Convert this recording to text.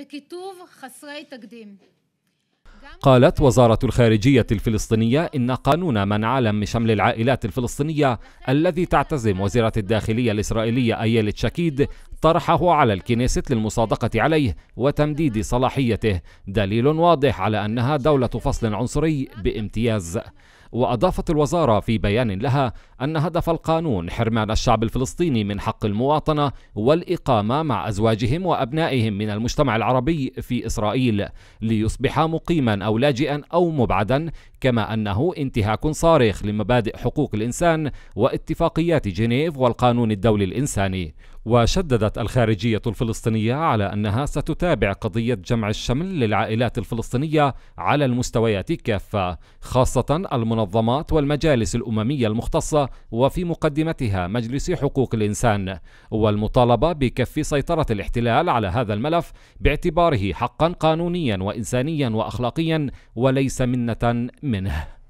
وكتوب خسري تقديم قالت وزارة الخارجية الفلسطينية إن قانون منع لم شمل العائلات الفلسطينية الذي تعتزم وزيرة الداخلية الإسرائيلية أيلة شكيد طرحه على الكنيست للمصادقة عليه وتمديد صلاحيته دليل واضح على أنها دولة فصل عنصري بامتياز وأضافت الوزارة في بيان لها أن هدف القانون حرمان الشعب الفلسطيني من حق المواطنة والإقامة مع أزواجهم وأبنائهم من المجتمع العربي في إسرائيل ليصبح مقيما أو لاجئا أو مبعدا كما أنه انتهاك صارخ لمبادئ حقوق الإنسان واتفاقيات جنيف والقانون الدولي الإنساني وشددت الخارجية الفلسطينية على أنها ستتابع قضية جمع الشمل للعائلات الفلسطينية على المستويات كافة خاصة المنظمات والمجالس الأممية المختصة وفي مقدمتها مجلس حقوق الإنسان والمطالبة بكف سيطرة الاحتلال على هذا الملف باعتباره حقا قانونيا وإنسانيا وأخلاقيا وليس منة من women